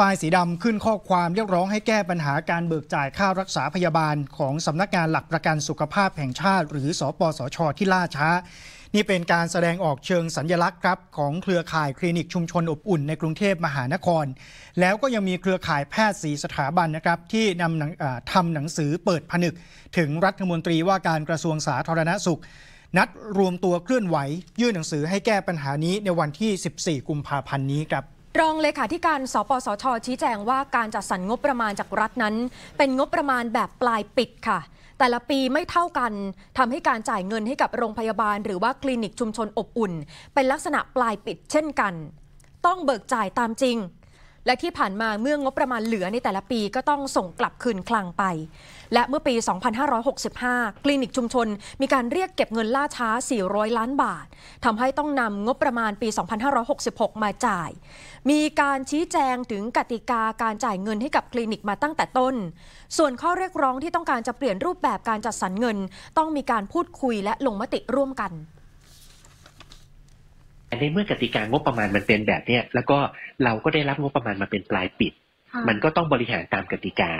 ป้ายสีดำขึ้นข้อความเรียกร้องให้แก้ปัญหาการเบิกจ่ายค่ารักษาพยาบาล ของสำนักงานหลักประกันสุขภาพแห่งชาติหรือสอปสชที่ล่าช้า นี่เป็นการแสดงออกเชิงสัญญลักษณ์ครับของเครือข่ายคลินิกชุมชนอบอุ่นในกรุงเทพมหานคร แล้วก็ยังมีเครือข่ายแพทย์สีสถาบันนะครับที่นำทำหนังสือเปิดผนึก ถึงรัฐมนตรีว่าการกระทรวงสาธารณสุข นัดรวมตัวเคลื่อนไหว ยื่นหนังสือให้แก้ปัญหานี้ในวันที่ 14 กุมภาพันธ์นี้ครับรองเลขาธิการสปสช ชี้แจงว่าการจัดสรรงบประมาณจากรัฐนั้น เป็นงบประมาณแบบปลายปิดค่ะ แต่ละปีไม่เท่ากัน ทำให้การจ่ายเงินให้กับโรงพยาบาลหรือว่าคลินิกชุมชนอบอุ่น เป็นลักษณะปลายปิดเช่นกัน ต้องเบิกจ่ายตามจริงและที่ผ่านมาเมื่องบประมาณเหลือในแต่ละปีก็ต้องส่งกลับคืนคลังไป และเมื่อปี 2565 คลินิกชุมชนมีการเรียกเก็บเงินล่าช้า 400 ล้านบาททำให้ต้องนำงบประมาณปี 2566 มาจ่าย มีการชี้แจงถึงกติกาการจ่ายเงินให้กับคลินิกมาตั้งแต่ต้น ส่วนข้อเรียกร้องที่ต้องการจะเปลี่ยนรูปแบบการจัดสรรเงิน ต้องมีการพูดคุยและลงมติร่วมกันในเมื่อกติกางบประมาณมันเป็นแบบเนี้ยแล้วก็เราก็ได้รับงบประมาณมาเป็นปลายปิด มันก็ต้องบริหารตามกติกา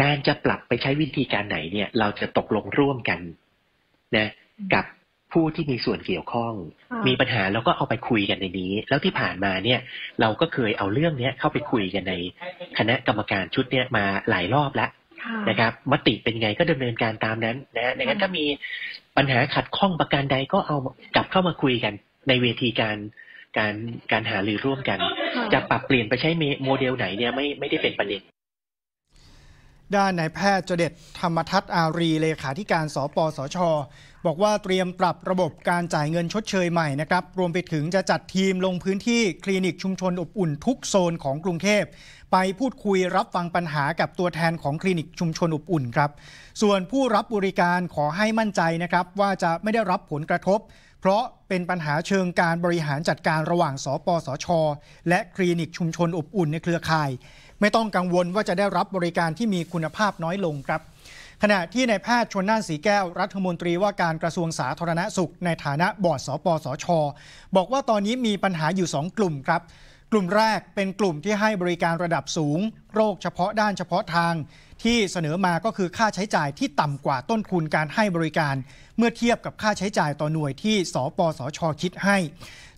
การจะปรับไปใช้วิธีการไหนเนี่ยเราจะตกลงร่วมกันนะกับผู้ที่มีส่วนเกี่ยวข้องมีปัญหาเราก็เอาไปคุยกันในนี้ แล้วที่ผ่านมาเนี่ย เราก็เคยเอาเรื่องเนี้ย เข้าไปคุยกันใน คณะกรรมการชุดเนี้ยมาหลายรอบแล้ว นะครับ มติเป็นไงก็ดำเนินการตามนั้นนะในงนั้นถ้ามีปัญหาขัดข้องประการใดก็เอากลับเข้ามาคุยกันในเวทีการการการหารือร่วมกัน จะปรับเปลี่ยนไปใช้โมเดลไหนเนี่ยไม่ไม่ได้เป็นประเด็นด้านนายแพทย์เจเดตธรรมทัตอารี เลขาธิการสปสช บอกว่าเตรียมปรับระบบการจ่ายเงินชดเชยใหม่นะครับรวมไปถึงจะจัดทีมลงพื้นที่คลินิกชุมชนอบอุ่นทุกโซนของกรุงเทพ ไปพูดคุยรับฟังปัญหากับตัวแทนของคลินิกชุมชนอบอุ่นครับ ส่วนผู้รับบริการขอให้มั่นใจนะครับว่าจะไม่ได้รับผลกระทบ เพราะเป็นปัญหาเชิงการบริหารจัดการระหว่าง สปสช และคลินิกชุมชนอบอุ่นในเครือข่ายไม่ต้องกังวลว่าจะได้รับบริการที่มีคุณภาพน้อยลงครับ ขณะที่นายแพทย์ชนน่านสีแก้วรัฐมนตรีว่าการกระทรวงสาธารณสุข ในฐานะบอร์ดสปสช บอกว่าตอนนี้มีปัญหาอยู่ 2 กลุ่มครับ กลุ่มแรกเป็นกลุ่มที่ให้บริการระดับสูง โรคเฉพาะด้านเฉพาะทางที่เสนอมาก็คือค่าใช้จ่ายที่ต่ำกว่าต้นทุนการให้บริการ เมื่อเทียบกับค่าใช้จ่ายต่อหน่วยที่สปสชคิดให้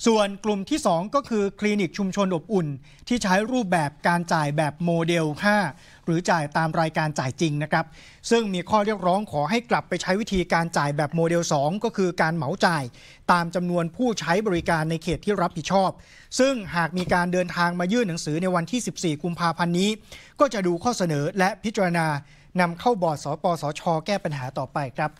ส่วนกลุ่มที่ 2 ก็คือคลินิกชุมชนอบอุ่น ที่ใช้รูปแบบการจ่ายแบบโมเดล 5 หรือจ่ายตามรายการจ่ายจริงนะครับ ซึ่งมีข้อเรียกร้องขอให้กลับไปใช้วิธีการจ่ายแบบโมเดล 2 ก็คือการเหมาจ่าย ตามจำนวนผู้ใช้บริการในเขตที่รับผิดชอบ ซึ่งหากมีการเดินทางมายื่นหนังสือในวันที่ 14 กุมภาพันธ์นี้ ก็จะดูข้อเสนอและพิจารณาณานำเข้าบอร์ดสปสชแก้ปัญหาต่อไปครับ